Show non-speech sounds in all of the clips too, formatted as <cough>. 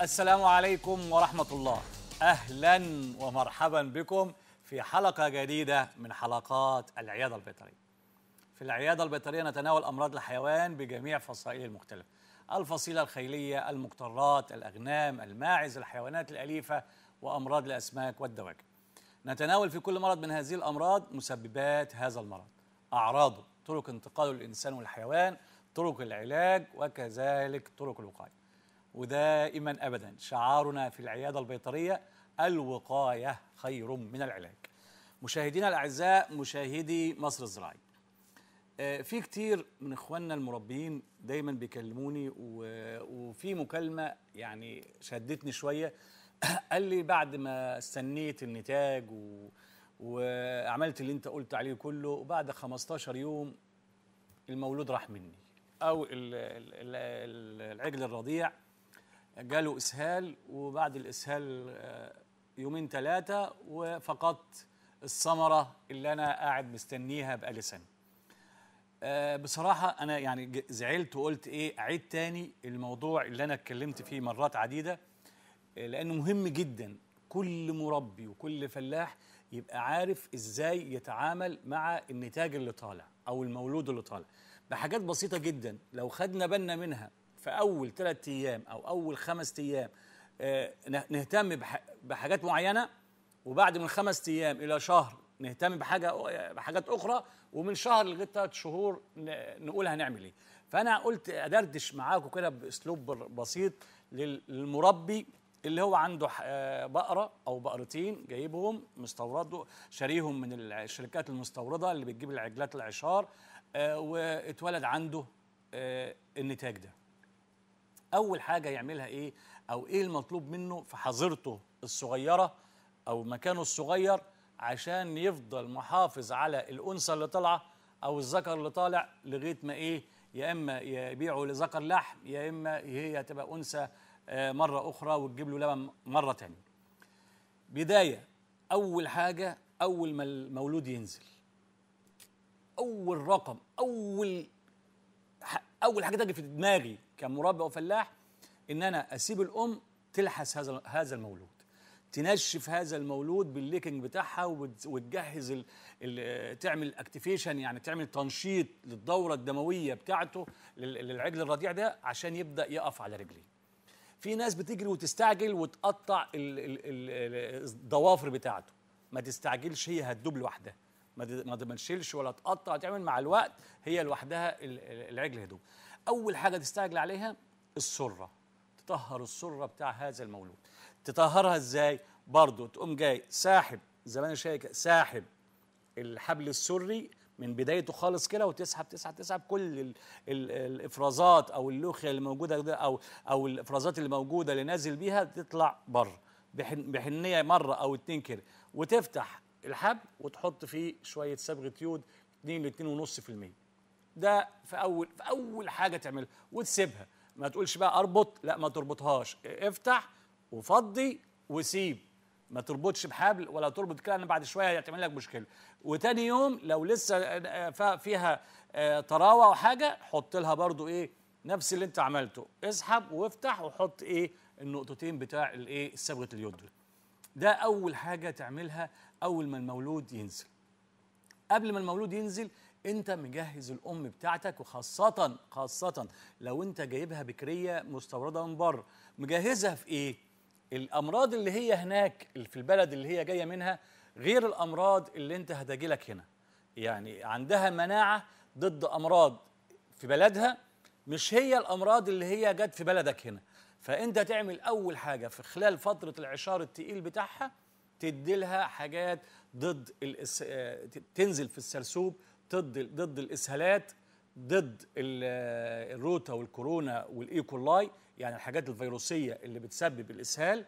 السلام عليكم ورحمة الله أهلا ومرحبا بكم في حلقة جديدة من حلقات العيادة البيطرية في العيادة البيطرية نتناول أمراض الحيوان بجميع فصائله المختلفة الفصيلة الخيلية المقطرات الأغنام الماعز الحيوانات الأليفة وأمراض الأسماك والدواجن نتناول في كل مرض من هذه الأمراض مسببات هذا المرض أعراضه طرق انتقاله للإنسان والحيوان طرق العلاج وكذلك طرق الوقاية ودائما أبدا شعارنا في العيادة البيطرية الوقاية خير من العلاج مشاهدينا الأعزاء مشاهدي مصر الزراعي آه، في كتير من إخواننا المربيين دايما بيكلموني وفي مكالمة يعني شدتني شوية <coughs> قال لي بعد ما استنيت النتاج و... وعملت اللي انت قلت عليه كله وبعد 15 يوم المولود راح مني او العجل الرضيع جاله اسهال وبعد الاسهال آه، يومين ثلاثه وفقدت الثمره اللي انا قاعد مستنيها بقالي سنه. آه، بصراحه انا يعني زعلت وقلت ايه اعيد تاني الموضوع اللي انا اتكلمت فيه مرات عديده آه، لانه مهم جدا كل مربي وكل فلاح يبقى عارف ازاي يتعامل مع النتاج اللي طالع او المولود اللي طالع بحاجات بسيطه جدا لو خدنا بالنا منها في اول ثلاث ايام او اول خمس ايام آه، نهتم بحاجات معينه وبعد من خمس ايام الى شهر نهتم بحاجه بحاجات اخرى ومن شهر لغايه ثلاث شهور نقول هنعمل ايه فانا قلت ادردش معاكم كده باسلوب بسيط للمربي اللي هو عنده آه، بقره او بقرتين جايبهم مستورد شاريهم من الشركات المستورده اللي بتجيب العجلات العشار آه، واتولد عنده النتاج ده اول حاجه يعملها ايه او ايه المطلوب منه في حظيرته الصغيره او مكانه الصغير عشان يفضل محافظ على الانثى اللي طالعه او الذكر اللي طالع لغايه ما ايه يا اما يبيعه لذكر لحم يا اما هي تبقى انثى آه، مره اخرى وتجيب له لبن مره ثانيه بدايه اول حاجه اول ما المولود ينزل اول رقم اول اول حاجه تجي في دماغي كمربي وفلاح ان انا اسيب الام تلحس هذا هذا المولود تنشف هذا المولود بالليكنج بتاعها وتجهز الـ الـ تعمل اكتيفيشن يعني تعمل تنشيط للدوره الدمويه بتاعته للعجل الرضيع ده عشان يبدا يقف على رجليه في ناس بتجري وتستعجل وتقطع الضوافر بتاعته ما تستعجلش هي هتدوب لوحدها ما تشيلش ولا تقطع تعمل مع الوقت هي لوحدها العجل هدوب اول حاجه تستعجل عليها السره تطهر السره بتاع هذا المولود تطهرها ازاي برضه تقوم جاي ساحب زمان الشركه ساحب الحبل السري من بدايته خالص كده وتسحب تسحب تسحب كل الـ الـ الافرازات او اللوخيا اللي موجوده ده او او الافرازات اللي موجوده اللي نازل بيها تطلع بره بحنيه مره او اتنين كده وتفتح الحبل وتحط فيه شويه صبغه يود 2 ل 2.5% ده في اول في اول حاجه تعملها وتسيبها ما تقولش بقى اربط لا ما تربطهاش افتح وفضي وسيب ما تربطش بحبل ولا تربط كده بعد شويه هيعمل لك مشكله وتاني يوم لو لسه آه، فيها آه، طراوه وحاجه حط لها برضو ايه نفس اللي انت عملته اسحب وافتح وحط ايه النقطتين بتاع الايه صبغه اليود ده اول حاجه تعملها اول ما المولود ينزل قبل ما المولود ينزل انت مجهز الام بتاعتك وخاصه خاصه لو انت جايبها بكريه مستورده من بره مجهزها في ايه الامراض اللي هي هناك اللي في البلد اللي هي جايه منها غير الامراض اللي انت هتجيلك هنا يعني عندها مناعه ضد امراض في بلدها مش هي الامراض اللي هي جت في بلدك هنا فانت تعمل اول حاجه في خلال فتره العشار التقيل بتاعها تدي لها حاجات ضد الإس... آه، تنزل في السرسوب ضد ضد الاسهالات ضد الروتا والكورونا والايكولاي يعني الحاجات الفيروسيه اللي بتسبب الاسهال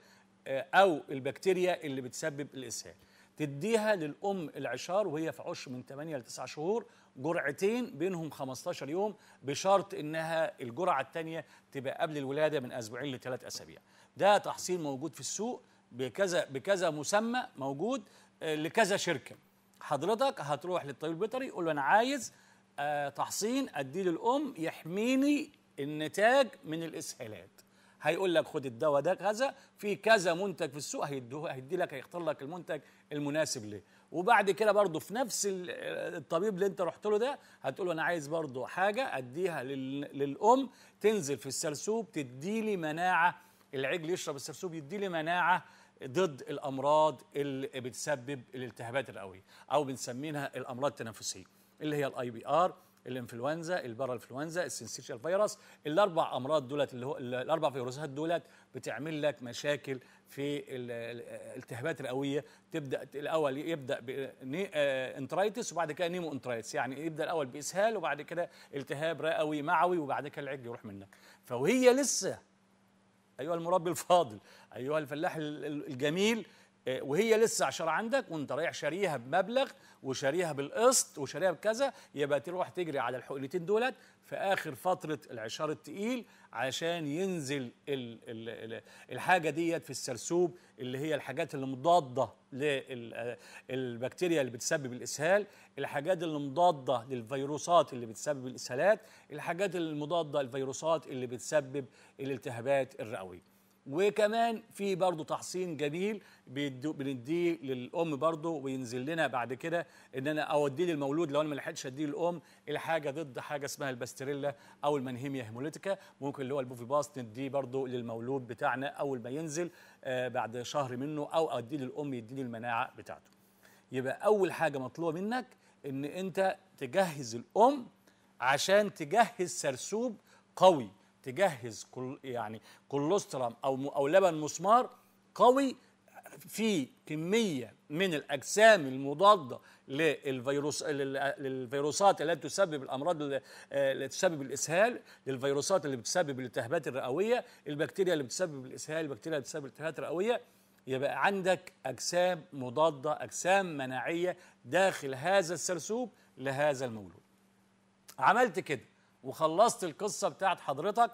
آه، او البكتيريا اللي بتسبب الاسهال تديها للام العشار وهي في عش من 8 ل 9 شهور جرعتين بينهم 15 يوم بشرط انها الجرعه الثانيه تبقى قبل الولاده من اسبوعين لثلاث اسابيع ده تحصيل موجود في السوق بكذا بكذا مسمى موجود آه، لكذا شركه حضرتك هتروح للطبيب البيطري يقول له انا عايز آه، تحصين اديه للام يحميني النتاج من الاسهالات هيقول لك خد الدواء ده كذا في كذا منتج في السوق هيديه هيدي لك هيختار لك المنتج المناسب ليه وبعد كده برضه في نفس الطبيب اللي انت رحت له ده هتقول له انا عايز برضه حاجه اديها للام تنزل في السرسوب تدي لي مناعه العجل يشرب السرسوب يدي لي مناعه ضد الامراض اللي بتسبب الالتهابات الرئويه او بنسميها الامراض التنفسيه اللي هي الاي بي ار الانفلونزا انفلونزا السنسيشال فيروس الاربع امراض دولت اللي هو الاربع فيروسات دولت بتعمل لك مشاكل في الالتهابات الرئويه تبدا الاول يبدا بانترايتس آه وبعد كده نيمو انترايتس يعني يبدا الاول باسهال وبعد كده التهاب رئوي معوي وبعد كده العج يروح منك فهي لسه ايها المربي الفاضل ايها الفلاح الجميل وهي لسه عشرة عندك وانت رايح شاريها بمبلغ وشاريها بالقسط وشاريها بكذا يبقى تروح تجري على الحقنتين دولت في اخر فتره العشار التقيل علشان ينزل الـ الـ الحاجه ديت في السرسوب اللي هي الحاجات اللي مضاده للبكتيريا اللي بتسبب الاسهال الحاجات اللي مضاده للفيروسات اللي بتسبب الاسهالات الحاجات المضاده للفيروسات اللي بتسبب الالتهابات الرئويه وكمان في برضه تحصين جميل بنديه للام برضه وينزل لنا بعد كده ان انا اوديه للمولود لو انا ما لحقتش اديه للام الحاجه ضد حاجه اسمها الباستريلا او المنهيميا هيموليتيكا ممكن اللي هو البوفي باست نديه برضه للمولود بتاعنا اول ما ينزل آه، بعد شهر منه او اوديه للام يديني المناعه بتاعته يبقى اول حاجه مطلوبه منك ان انت تجهز الام عشان تجهز سرسوب قوي تجهز كل يعني كولوسترم او او لبن مسمار قوي في كميه من الاجسام المضاده للفيروس للفيروسات التي تسبب الامراض اللي آه، تسبب الاسهال للفيروسات اللي بتسبب الالتهابات الرئويه البكتيريا اللي بتسبب الاسهال البكتيريا اللي بتسبب الالتهابات الرئويه يبقى عندك اجسام مضاده اجسام مناعيه داخل هذا السرسوب لهذا المولود عملت كده وخلصت القصه بتاعت حضرتك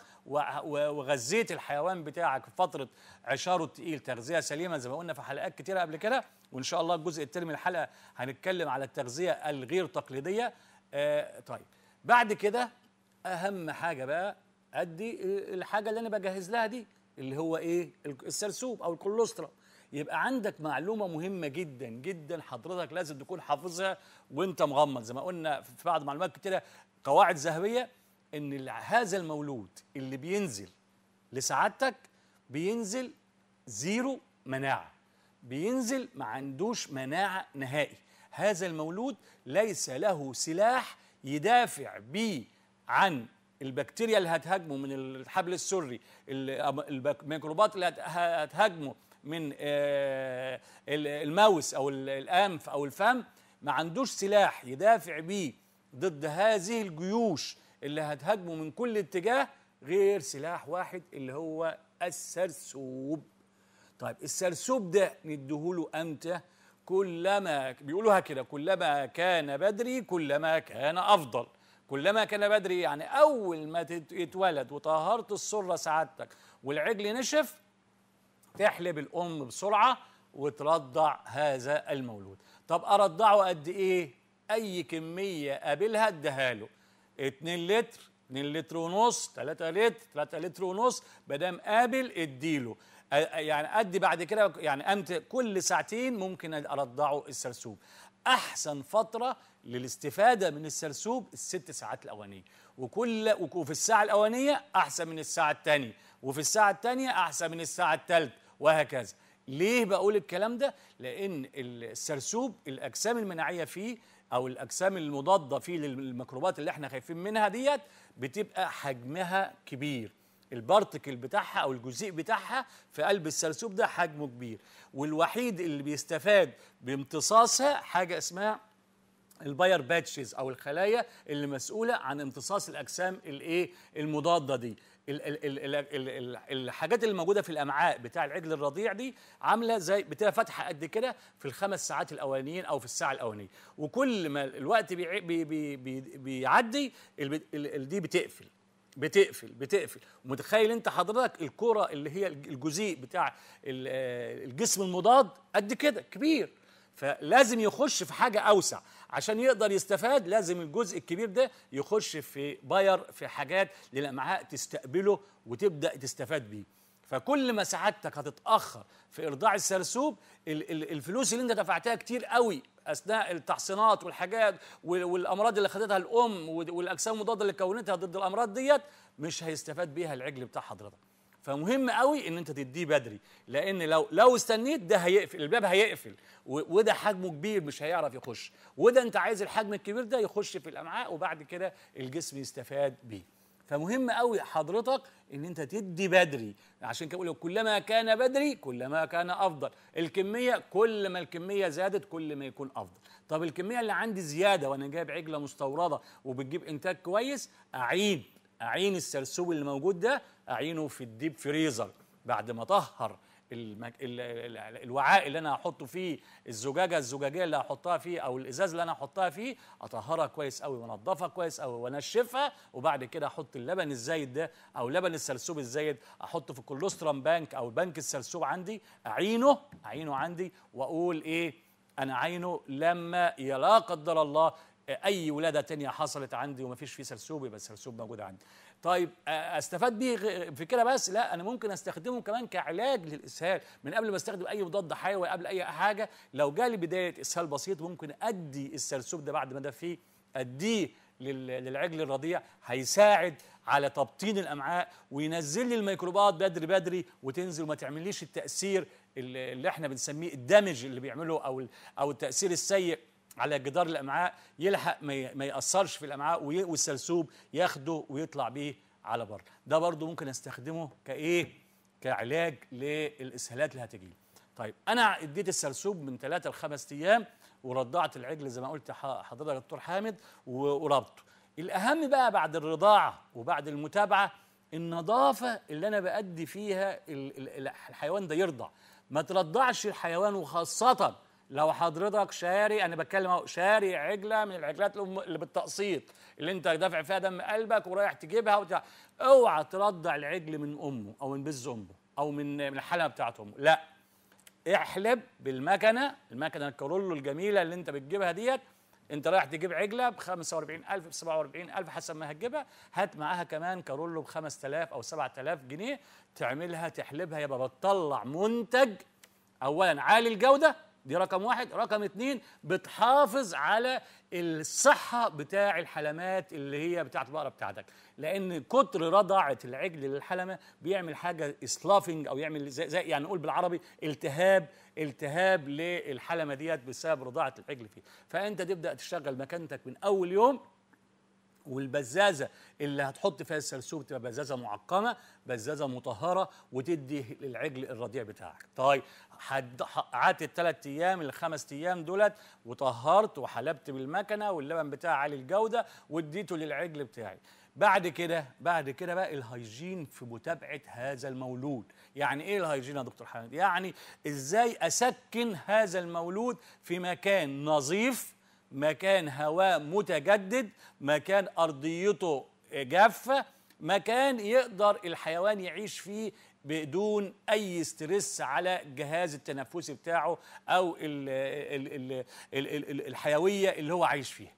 وغذيت الحيوان بتاعك في فتره عشاره تقيل تغذيه سليمه زي ما قلنا في حلقات كتيره قبل كده وان شاء الله الجزء التاني من الحلقه هنتكلم على التغذيه الغير تقليديه آه طيب بعد كده اهم حاجه بقى ادي آه، الحاجه اللي انا بجهز لها دي اللي هو ايه السرسوب او الكولوسترا يبقى عندك معلومة مهمة جدا جدا حضرتك لازم تكون حافظها وانت مغمض زي ما قلنا في بعض معلومات كتيرة قواعد ذهبيه ان هذا المولود اللي بينزل لسعادتك بينزل زيرو مناعه بينزل ما عندوش مناعه نهائي هذا المولود ليس له سلاح يدافع بيه عن البكتيريا اللي هتهاجمه من الحبل السري الميكروبات اللي هتهاجمه من آه، الماوس او الانف او الفم ما عندوش سلاح يدافع بيه ضد هذه الجيوش اللي هتهاجمه من كل اتجاه غير سلاح واحد اللي هو السرسوب طيب السرسوب ده نديهوله امتى كلما بيقولوها كده كلما كان بدري كلما كان افضل كلما كان بدري يعني اول ما يتولد وطهرت السره سعادتك والعجل نشف تحلب الام بسرعه وترضع هذا المولود طب ارضعه قد ايه اي كميه قابلها اديها له 2 لتر 2 لتر ونص 3 لتر 3 لتر ونص ما دام قابل اديله يعني ادي بعد كده يعني امتى كل ساعتين ممكن ارضعه السرسوب احسن فتره للاستفاده من السرسوب الست ساعات الاولانيه وكل وفي الساعه الاولانيه احسن من الساعه الثانيه وفي الساعه الثانيه احسن من الساعه الثالثه وهكذا ليه بقول الكلام ده لان السرسوب الاجسام المناعيه فيه او الاجسام المضاده فيه للميكروبات اللي احنا خايفين منها ديت بتبقى حجمها كبير البارتكل بتاعها او الجزيء بتاعها في قلب السلسوب ده حجمه كبير والوحيد اللي بيستفاد بامتصاصها حاجه اسمها الباير باتشز او الخلايا اللي مسؤوله عن امتصاص الاجسام الايه المضاده دي الحاجات اللي موجوده في الامعاء بتاع العجل الرضيع دي عامله زي بتبقى فتحه قد كده في الخمس ساعات الاولانيين او في الساعه الاولانيه وكل ما الوقت بي بي بي بيعدي دي بتقفل بتقفل بتقفل ومتخيل انت حضرتك الكره اللي هي الجزيء بتاع آه، الجسم المضاد قد كده كبير فلازم يخش في حاجه اوسع عشان يقدر يستفاد لازم الجزء الكبير ده يخش في باير في حاجات للامعاء تستقبله وتبدا تستفاد بيه فكل ما سعادتك هتتاخر في ارضاع السرسوب الفلوس اللي انت دفعتها كتير قوي اثناء التحصينات والحاجات والامراض اللي خدتها الام والاجسام المضاده اللي كونتها ضد الامراض ديت مش هيستفاد بيها العجل بتاع حضرتك فمهم قوي ان انت تديه بدري لان لو لو استنيت ده هيقفل الباب هيقفل وده حجمه كبير مش هيعرف يخش وده انت عايز الحجم الكبير ده يخش في الامعاء وبعد كده الجسم يستفاد بيه فمهم قوي حضرتك ان انت تدي بدري عشان كده بقول كلما كان بدري كلما كان افضل الكميه كل ما الكميه زادت كل ما يكون افضل طب الكميه اللي عندي زياده وانا جايب عجله مستورده وبتجيب انتاج كويس اعيد اعين السلسوب اللي موجود ده اعينه في الديب فريزر بعد ما طهر المك... ال... ال... الوعاء اللي انا هحطه فيه الزجاجه الزجاجيه اللي هحطها فيه او الازاز اللي انا هحطها فيه اطهرها كويس قوي وانضفها كويس قوي وانشفها وبعد كده احط اللبن الزايد ده او لبن السرسوب الزايد احطه في الكولوسترم بانك او بنك السرسوب عندي اعينه اعينه عندي واقول ايه انا عينه لما يلا قدر الله اي ولاده تانية حصلت عندي وما فيش فيه سرسوب يبقى السرسوب موجود عندي طيب استفاد بيه في كده بس لا انا ممكن استخدمه كمان كعلاج للاسهال من قبل ما استخدم اي مضاد حيوي قبل اي حاجه لو جالي بدايه اسهال بسيط ممكن ادي السرسوب ده بعد ما ده فيه اديه للعجل الرضيع هيساعد على تبطين الامعاء وينزل لي الميكروبات بدري بدري وتنزل وما تعمليش التاثير اللي احنا بنسميه الدمج اللي بيعمله او او التاثير السيء على جدار الامعاء يلحق ما ياثرش في الامعاء والسلسوب ياخده ويطلع بيه على بره ده برضو ممكن استخدمه كايه كعلاج للاسهالات اللي هتجي طيب انا اديت السلسوب من 3 ل 5 ايام ورضعت العجل زي ما قلت حضرتك يا دكتور حامد وربطه الاهم بقى بعد الرضاعه وبعد المتابعه النظافه اللي انا بادي فيها الحيوان ده يرضع ما ترضعش الحيوان وخاصه لو حضرتك شاري انا بتكلم اهو شاري عجله من العجلات اللي بالتقسيط اللي انت دافع فيها دم قلبك ورايح تجيبها وتع... اوعى ترضع العجل من امه او من بز امه او من من الحلقه بتاعت امه لا احلب بالمكنه المكنه الكارولو الجميله اللي انت بتجيبها ديت انت رايح تجيب عجله ب 45000 ب 47000 حسب ما هتجيبها هات معاها كمان كارولو ب 5000 او 7000 جنيه تعملها تحلبها يبقى بتطلع منتج اولا عالي الجوده دي رقم واحد رقم اتنين بتحافظ على الصحة بتاع الحلمات اللي هي بتاعت البقرة بتاعتك لأن كتر رضعة العجل للحلمة بيعمل حاجة اسلافنج أو يعمل زي, زي يعني نقول بالعربي التهاب التهاب للحلمة ديت بسبب رضاعة العجل فيه فأنت تبدأ تشتغل مكانتك من أول يوم والبزازه اللي هتحط فيها السرسوب تبقى بزازه معقمه بزازه مطهره وتدي للعجل الرضيع بتاعك طيب قعدت الثلاث ايام الخمس ايام دولت وطهرت وحلبت بالمكنه واللبن بتاعي عالي الجوده واديته للعجل بتاعي بعد كده بعد كده بقى الهيجين في متابعه هذا المولود يعني ايه الهيجين يا دكتور حامد يعني ازاي اسكن هذا المولود في مكان نظيف مكان هواء متجدد مكان أرضيته جافة مكان يقدر الحيوان يعيش فيه بدون اي ستريس على الجهاز التنفسي بتاعه او الـ الـ الـ الـ الـ الحيويه اللي هو عايش فيها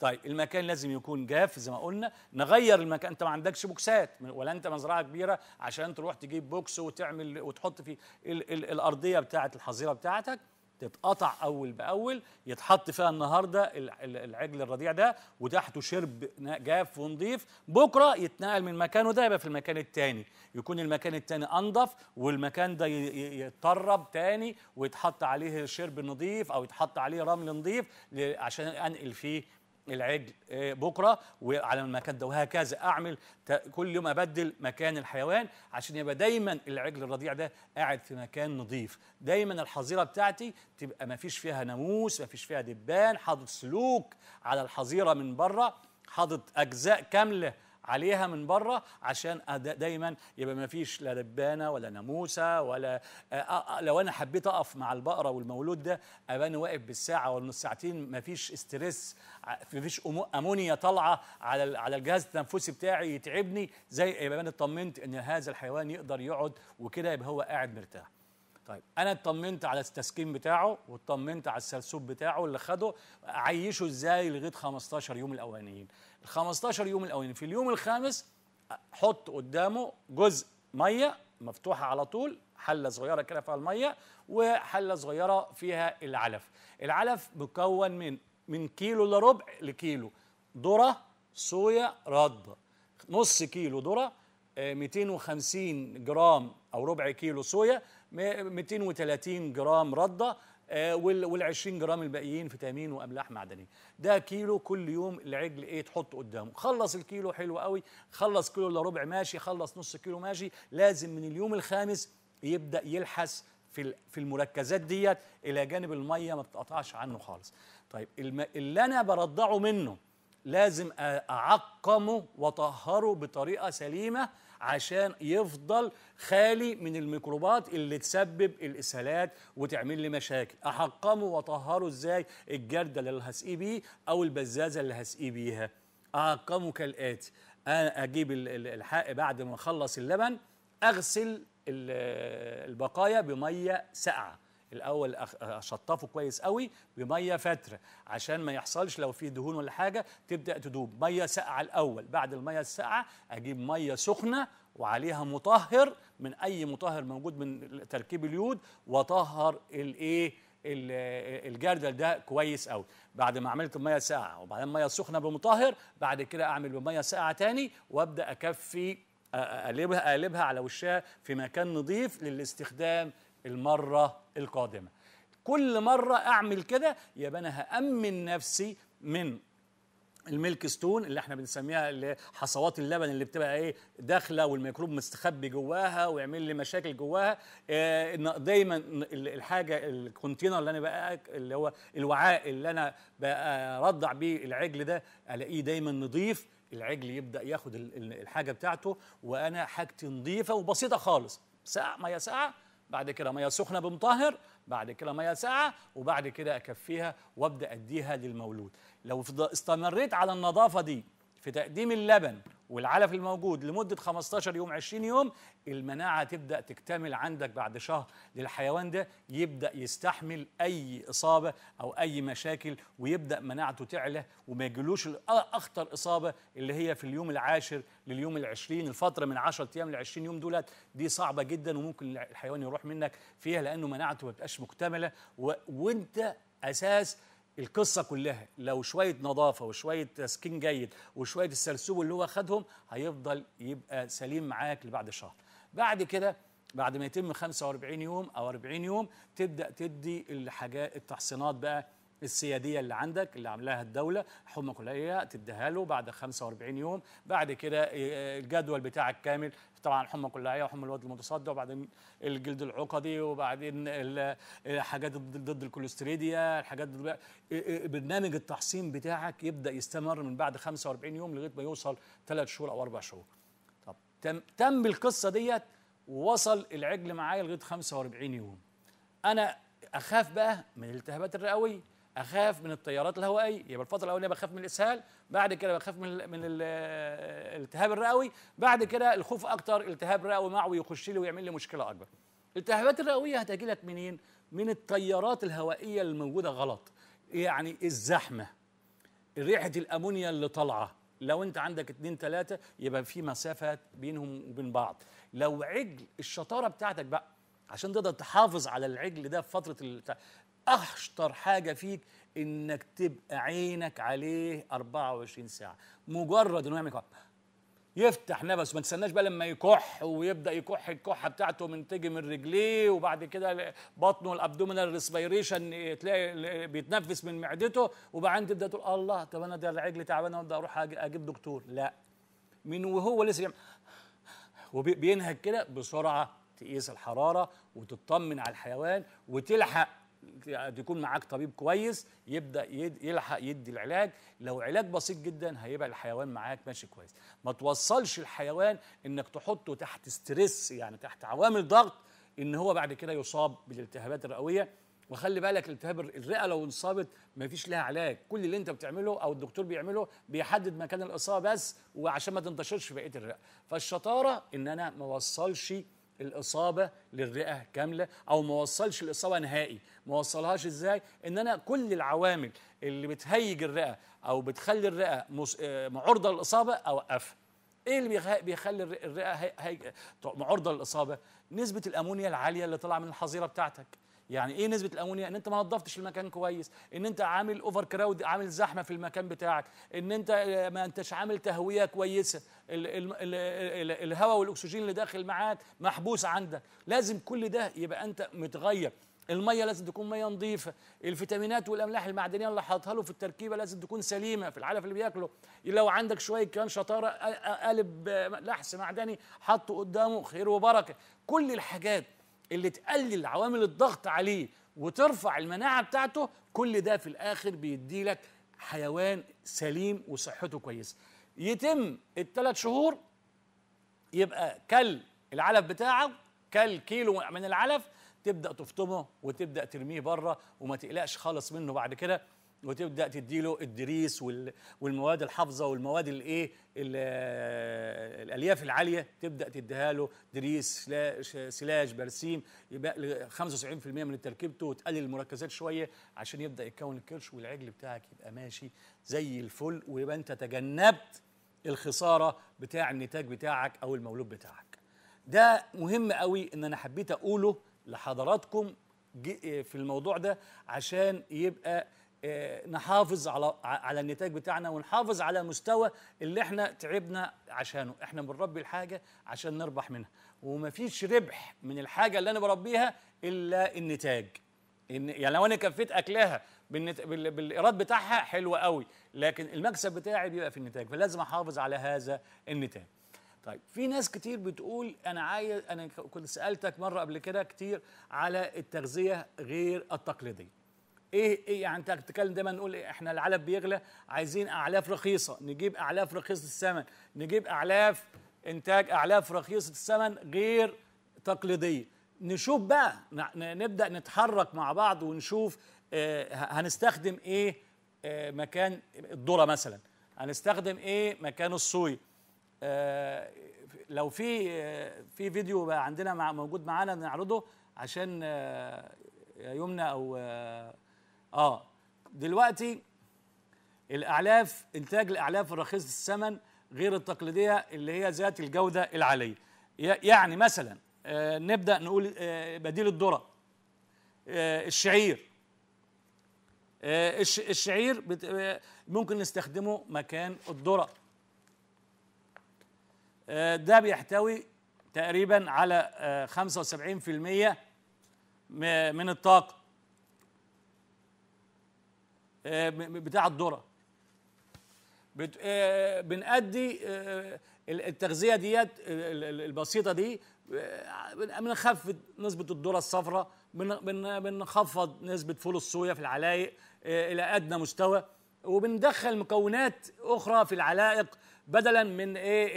طيب المكان لازم يكون جاف زي ما قلنا نغير المكان انت ما عندكش بوكسات ولا انت مزرعه كبيره عشان تروح تجيب بوكس وتعمل وتحط فيه الارضيه بتاعه الحظيره بتاعتك تتقطع اول باول يتحط فيها النهارده العجل الرضيع ده وتحته شرب جاف ونظيف بكره يتنقل من مكانه ده يبقى في المكان الثاني يكون المكان الثاني انضف والمكان ده يتطرب ثاني ويتحط عليه شرب نظيف او يتحط عليه رمل نظيف عشان انقل فيه العجل آه، بكره وعلى المكان ده وهكذا اعمل كل يوم ابدل مكان الحيوان عشان يبقى دايما العجل الرضيع ده قاعد في مكان نظيف دايما الحظيره بتاعتي تبقى ما فيش فيها ناموس ما فيش فيها دبان حاطط سلوك على الحظيره من بره حاطط اجزاء كامله عليها من بره عشان دايما يبقى ما فيش لا ربانه ولا ناموسه ولا لو انا حبيت اقف مع البقره والمولود ده ابقى انا واقف بالساعه ولا ساعتين ما فيش استرس ما فيش امونيا طالعه على على الجهاز التنفسي بتاعي يتعبني زي يبقى انا اطمنت ان هذا الحيوان يقدر يقعد وكده يبقى هو قاعد مرتاح طيب انا اطمنت على التسكين بتاعه واطمنت على السرسوب بتاعه اللي خده عيشه ازاي لغايه 15 يوم الاولانيين ال 15 يوم الاولانيين في اليوم الخامس حط قدامه جزء ميه مفتوحه على طول حله صغيره كده فيها الميه وحله صغيره فيها العلف العلف مكون من من كيلو الا ربع لكيلو ذره صويا رطب نص كيلو ذره 250 آه، جرام او ربع كيلو صويا 230 جرام رده آه، وال 20 جرام الباقيين فيتامين واملاح معدنيه ده كيلو كل يوم العجل ايه تحطه قدامه خلص الكيلو حلو قوي خلص كيلو الا ربع ماشي خلص نص كيلو ماشي لازم من اليوم الخامس يبدا يلحس في في المركزات ديت الى جانب الميه ما بتقطعش عنه خالص طيب اللي انا برضعه منه لازم اعقمه واطهره بطريقه سليمه عشان يفضل خالي من الميكروبات اللي تسبب الاسهالات وتعمل لي مشاكل احقمه واطهره ازاي الجردل اللي هسقي بيه او البزازه اللي هسقي بيها اعقمه كالاتي انا اجيب الحق بعد ما اخلص اللبن اغسل البقايا بميه ساقعه الاول اشطفه كويس قوي بميه فتره عشان ما يحصلش لو في دهون ولا حاجه تبدا تدوب ميه ساقعه الاول بعد الميه الساقعه اجيب ميه سخنه وعليها مطهر من اي مطهر موجود من تركيب اليود واطهر الايه الجردل ده كويس قوي بعد ما عملت الميه ساقعه وبعدين ميه سخنه بمطهر بعد كده اعمل بميه ساقعه تاني وابدا اكفي اقلبها اقلبها على وشها في مكان نظيف للاستخدام المرة القادمة كل مرة أعمل كده يبقى أنا هأمن نفسي من الميلك ستون اللي احنا بنسميها حصوات اللبن اللي بتبقى ايه داخله والميكروب مستخبي جواها ويعمل لي مشاكل جواها اه دايما الحاجه الكونتينر اللي انا بقى اللي هو الوعاء اللي انا برضع بيه العجل ده الاقيه دايما نظيف العجل يبدا ياخد الحاجه بتاعته وانا حاجتي نظيفه وبسيطه خالص ساعه ما هي ساعه بعد كده ميه سخنه بمطهر بعد كده ميه ساقعه وبعد كده اكفيها وابدا اديها للمولود لو استمريت على النظافه دي في تقديم اللبن والعلف الموجود لمده 15 يوم 20 يوم المناعه تبدا تكتمل عندك بعد شهر للحيوان ده يبدا يستحمل اي اصابه او اي مشاكل ويبدا مناعته تعلى وما يجيلوش اخطر اصابه اللي هي في اليوم العاشر لليوم العشرين الفتره من 10 ايام ل 20 يوم دولت دي صعبه جدا وممكن الحيوان يروح منك فيها لانه مناعته ما تبقاش مكتمله وانت اساس القصة كلها لو شوية نظافة وشوية تسكين جيد وشوية السلسوب اللي هو خدهم هيفضل يبقى سليم معاك لبعد شهر بعد كده بعد ما يتم 45 يوم أو 40 يوم تبدأ تدي الحاجات التحصينات بقى السياديه اللي عندك اللي عاملاها الدوله حمى كليه تديها له بعد 45 يوم بعد كده آه، الجدول بتاعك كامل طبعا حمى كليه وحمى الواد المتصدع وبعدين الجلد العقدي وبعدين الحاجات آه، ضد الكوليستريديا الحاجات آه، برنامج التحصين بتاعك يبدا يستمر من بعد 45 يوم لغايه ما يوصل ثلاث شهور او اربع شهور طب تم تم القصه ديت ووصل العجل معايا لغايه 45 يوم انا اخاف بقى من الالتهابات الرئويه اخاف من التيارات الهوائيه يبقى الفتره الاولانيه بخاف من الاسهال بعد كده بخاف من من الالتهاب الرئوي بعد كده الخوف اكتر التهاب رئوي معوي يخش لي ويعمل لي مشكله اكبر الالتهابات الرئويه هتجي لك منين من التيارات الهوائيه الموجوده غلط يعني الزحمه ريحه الامونيا اللي طالعه لو انت عندك اتنين تلاتة يبقى في مسافة بينهم وبين بعض لو عجل الشطارة بتاعتك بقى عشان تقدر تحافظ على العجل ده في فترة اشطر حاجه فيك انك تبقى عينك عليه 24 ساعه مجرد انه يعمل كحه يفتح نفسه ما تستناش بقى لما يكح ويبدا يكح الكحه بتاعته من تيجي من رجليه وبعد كده بطنه الابدومينال ريسبيريشن تلاقي بيتنفس من معدته وبعدين تبدا تقول الله طب انا ده رجلي تعبانه وابدا اروح اجيب دكتور لا من وهو لسه يعمل كده بسرعه تقيس الحراره وتطمن على الحيوان وتلحق تكون معاك طبيب كويس يبدا يلحق يدي العلاج لو علاج بسيط جدا هيبقى الحيوان معاك ماشي كويس ما توصلش الحيوان انك تحطه تحت ستريس يعني تحت عوامل ضغط ان هو بعد كده يصاب بالالتهابات الرئويه وخلي بالك التهاب الرئه لو انصابت ما فيش لها علاج كل اللي انت بتعمله او الدكتور بيعمله بيحدد مكان الاصابه بس وعشان ما تنتشرش في بقيه الرئه فالشطاره ان انا ما اوصلش الاصابه للرئه كامله او ما وصلش الاصابه نهائي ما وصلهاش ازاي ان انا كل العوامل اللي بتهيج الرئه او بتخلي الرئه آه، عرضه للاصابه اوقفها ايه اللي بيخلي الرئه عرضه للاصابه نسبه الامونيا العاليه اللي طالعه من الحظيره بتاعتك يعني ايه نسبه الامونيا ان انت ما نظفتش المكان كويس ان انت عامل اوفر كراود عامل زحمه في المكان بتاعك ان انت آه، ما انتش عامل تهويه كويسه الهواء والاكسجين اللي داخل معاك محبوس عندك لازم كل ده يبقى انت متغير الميه لازم تكون ميه نظيفه الفيتامينات والاملاح المعدنيه اللي حاطها له في التركيبه لازم تكون سليمه في العلف اللي بياكله لو عندك شويه كان شطاره قالب لحس معدني حطه قدامه خير وبركه كل الحاجات اللي تقلل عوامل الضغط عليه وترفع المناعه بتاعته كل ده في الاخر بيدي لك حيوان سليم وصحته كويسه يتم الثلاث شهور يبقى كل العلف بتاعه كل كيلو من العلف تبدا تفطمه وتبدا ترميه بره وما تقلقش خالص منه بعد كده وتبدا تديله الدريس والمواد الحافظه والمواد الايه الالياف العاليه تبدا تديها له دريس سلاج برسيم يبقى 75% من تركيبته وتقلل المركزات شويه عشان يبدا يتكون الكرش والعجل بتاعك يبقى ماشي زي الفل ويبقى انت تجنبت الخساره بتاع النتاج بتاعك او المولود بتاعك ده مهم قوي ان انا حبيت اقوله لحضراتكم في الموضوع ده عشان يبقى آه، نحافظ على على النتاج بتاعنا ونحافظ على مستوى اللي احنا تعبنا عشانه احنا بنربي الحاجه عشان نربح منها ومفيش ربح من الحاجه اللي انا بربيها الا النتاج إن يعني لو انا كفيت اكلها بالنت... بال... بالايراد بتاعها حلو قوي لكن المكسب بتاعي بيبقى في النتاج فلازم احافظ على هذا النتاج طيب في ناس كتير بتقول انا عايز انا كنت سالتك مره قبل كده كتير على التغذيه غير التقليديه ايه ايه يعني انت بتتكلم دايما نقول إيه احنا العلب بيغلى عايزين اعلاف رخيصه نجيب اعلاف رخيصه الثمن نجيب اعلاف انتاج اعلاف رخيصه الثمن غير تقليديه نشوف بقى نبدا نتحرك مع بعض ونشوف آه هنستخدم ايه آه مكان الذره مثلا هنستخدم ايه مكان الصويا آه لو في آه، في فيديو بقى عندنا موجود معانا نعرضه عشان آه، يمنى او آه، اه دلوقتي الاعلاف انتاج الاعلاف الرخيصه الثمن غير التقليديه اللي هي ذات الجوده العاليه يعني مثلا آه نبدا نقول آه بديل الذره آه الشعير آه، الشعير آه، ممكن نستخدمه مكان الذره آه، ده بيحتوي تقريبا على 75% من الطاقه آه، بتاع الذره آه، بنأدي آه، التغذيه ديت البسيطه دي بنخفض نسبه الذره الصفراء بنخفض نسبه فول الصويا في العلايق الى ادنى مستوى وبندخل مكونات اخرى في العلائق بدلا من ايه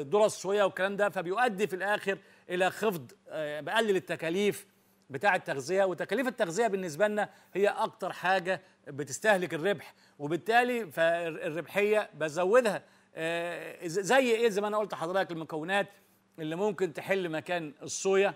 الذره الصويا والكلام ده فبيؤدي في الاخر الى خفض بقلل التكاليف بتاع التغذيه وتكاليف التغذيه بالنسبه لنا هي اكتر حاجه بتستهلك الربح وبالتالي فالربحيه بزودها آه، زي ايه زي ما انا قلت لحضرتك المكونات اللي ممكن تحل مكان الصويا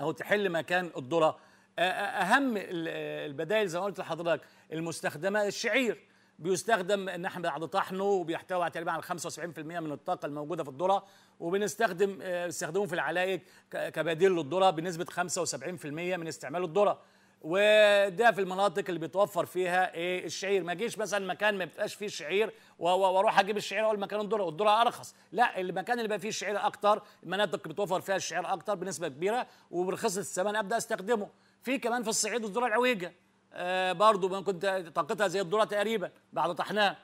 او تحل مكان الذره آه، آه، اهم البدائل زي ما قلت لحضرتك المستخدمه الشعير بيستخدم ان احنا بعد طحنه وبيحتوي تقريبا على 75% من الطاقه الموجوده في الذره وبنستخدم بيستخدموه في العلايق كبديل للذره بنسبه 75% من استعمال الذره وده في المناطق اللي بيتوفر فيها ايه الشعير ما جيش مثلا مكان ما بيبقاش فيه شعير واروح اجيب الشعير اقول مكان الذره والدره ارخص لا المكان اللي بقى فيه شعير اكتر المناطق بتوفر فيها الشعير اكتر بنسبه كبيره وبرخص الثمن ابدا استخدمه في كمان في الصعيد الذره العويجه آه برضو ممكن كنت طاقتها زي الذره تقريبا بعد طحناها